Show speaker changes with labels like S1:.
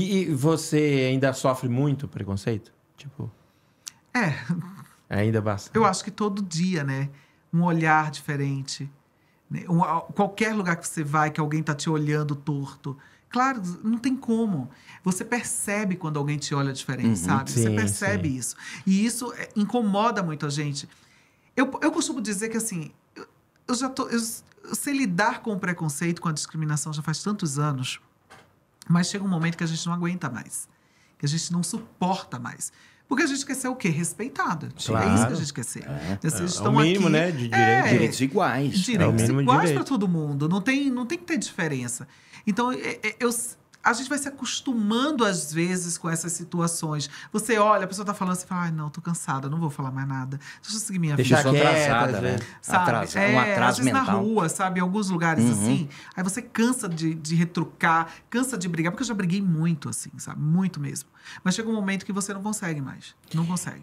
S1: E, você ainda sofre muito preconceito? Tipo. É. Ainda bastante.
S2: Eu acho que todo dia, né? Um olhar diferente. Né? Um, qualquer lugar que você vai, que alguém tá te olhando torto. Claro, não tem como. Você percebe quando alguém te olha diferente, uhum, sabe? Sim, você percebe sim. isso. E isso é, incomoda muito a gente. Eu, eu costumo dizer que, assim, eu, eu já tô. Eu, eu sei lidar com o preconceito, com a discriminação já faz tantos anos mas chega um momento que a gente não aguenta mais, que a gente não suporta mais. Porque a gente quer ser o quê? Respeitado. Claro. É isso que a gente quer ser. É, é, é, estão é o mínimo, aqui, né? De direitos, é, direitos iguais. Direitos é iguais para todo mundo. Não tem, não tem que ter diferença. Então, é, é, eu, a gente vai se acostumando às vezes com essas situações. Você olha, a pessoa tá falando, você fala, ai, não, tô cansada, não vou falar mais nada. Deixa eu seguir minha Deixa vida. Deixa atrasada, né? Sabe? É, atraso, é, um atraso às mental. vezes na rua, sabe? Em alguns lugares uhum. assim. Aí você cansa de, de retrucar, cansa de brigar, porque eu já briguei muito assim, sabe? Muito mesmo. Mas chega um momento que você não consegue mais. Não consegue.